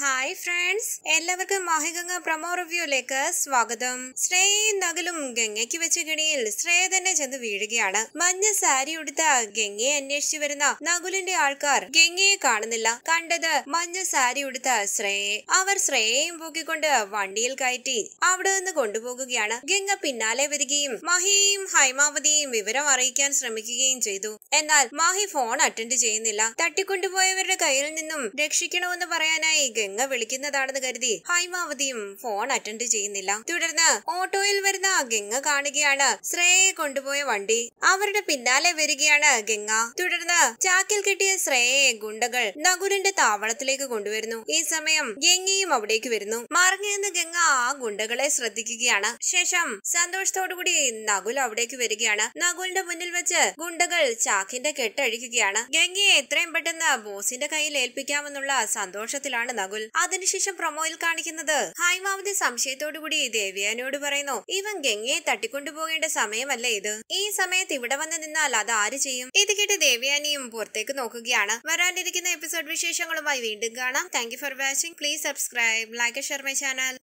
hi friends എല്ലാവർക്കും മാഹികങ്ങ promo റിവ്യൂലേക്ക് സ്വാഗതം ശ്രേയ നകലും ഗംഗയ്ക്ക് വെച്ച കിണിയിൽ ശ്രേയ തന്നെ ചെന്ന് വീഴുകയാണ് മഞ്ഞ സാരി ഉടുത്ത ഗംഗയെ അന്വേഷിച്ചു വരുന്ന നകുലിന്റെ ആൾക്കാർ ഗംഗയെ കാണുന്നില്ല കണ്ടത് മഞ്ഞ സാരി ഉടുത്ത ശ്രേയെ അവർ ശ്രേയയും പൊക്കിക്കൊണ്ട് വണ്ടിയിൽ കയറ്റി അവിടെ നിന്ന് കൊണ്ടുപോകുകയാണ് ഗംഗ പിന്നാലെ വരികയും മഹിയെയും ഹൈമാവതിയെയും വിവരം അറിയിക്കാൻ ശ്രമിക്കുകയും ചെയ്തു എന്നാൽ മാഹി ഫോൺ അറ്റൻഡ് ചെയ്യുന്നില്ല തട്ടിക്കൊണ്ടുപോയവരുടെ കയ്യിൽ നിന്നും രക്ഷിക്കണമെന്ന് പറയാനായി ഗംഗ വിളിക്കുന്നതാണെന്ന് കരുതി ഹൈമാവതിയും ഫോൺ അറ്റൻഡ് ചെയ്യുന്നില്ല തുടർന്ന് ഓട്ടോയിൽ വരുന്ന ഗംഗ കാണുകയാണ് ശ്രേയയെ കൊണ്ടുപോയ വണ്ടി അവരുടെ പിന്നാലെ വരികയാണ് ഗംഗ തുടർന്ന് ചാക്കിൽ കിട്ടിയ ശ്രേയയെ ഗുണ്ടകൾ നഗുരന്റെ താവളത്തിലേക്ക് കൊണ്ടുവരുന്നു ഈ സമയം ഗംഗയും അവിടേക്ക് വരുന്നു മറങ്ങിയെന്ന് ഗംഗ ആ ഗുണ്ടകളെ ശ്രദ്ധിക്കുകയാണ് ശേഷം സന്തോഷത്തോടുകൂടി നകുൽ അവിടേക്ക് വരികയാണ് നകുലിന്റെ മുന്നിൽ വെച്ച് ഗുണ്ടകൾ ചാക്കിന്റെ കെട്ടഴിക്കുകയാണ് ഗംഗയെ എത്രയും പെട്ടെന്ന് ബോസിന്റെ കയ്യിൽ ഏൽപ്പിക്കാമെന്നുള്ള സന്തോഷത്തിലാണ് നകുൽ രാഹുൽ അതിനുശേഷം പ്രൊമോയിൽ കാണിക്കുന്നത് ഹൈമാവതി സംശയത്തോടുകൂടി ദേവിയാനോട് പറയുന്നു ഇവൻ ഗംഗയെ തട്ടിക്കൊണ്ടുപോകേണ്ട സമയമല്ല ഇത് ഈ സമയത്ത് ഇവിടെ വന്ന് നിന്നാൽ അത് ആര് ചെയ്യും ഇത് കേട്ട് ദേവ്യാനിയും പുറത്തേക്ക് നോക്കുകയാണ് വരാനിരിക്കുന്ന എപ്പിസോഡ് വിശേഷങ്ങളുമായി വീണ്ടും കാണാം thank for watching please subscribe like share my channel